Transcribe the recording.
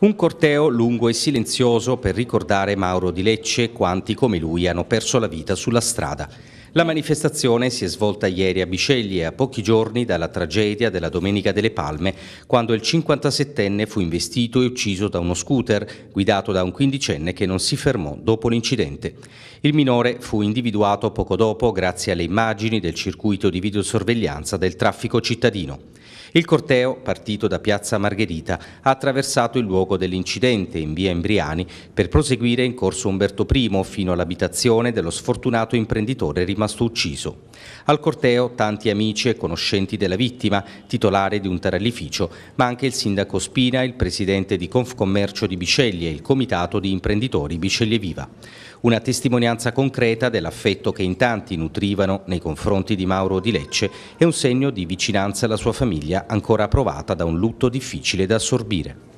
Un corteo lungo e silenzioso per ricordare Mauro di Lecce e quanti come lui hanno perso la vita sulla strada. La manifestazione si è svolta ieri a Biceglie, a pochi giorni dalla tragedia della Domenica delle Palme, quando il 57enne fu investito e ucciso da uno scooter guidato da un quindicenne che non si fermò dopo l'incidente. Il minore fu individuato poco dopo grazie alle immagini del circuito di videosorveglianza del traffico cittadino. Il corteo, partito da Piazza Margherita, ha attraversato il luogo dell'incidente in via Embriani per proseguire in corso Umberto I fino all'abitazione dello sfortunato imprenditore rimasti rimasto ucciso. Al corteo tanti amici e conoscenti della vittima, titolare di un tarallificio, ma anche il sindaco Spina, il presidente di Confcommercio di Biceglie e il comitato di imprenditori Biceglie Viva. Una testimonianza concreta dell'affetto che in tanti nutrivano nei confronti di Mauro Di Lecce e un segno di vicinanza alla sua famiglia ancora provata da un lutto difficile da assorbire.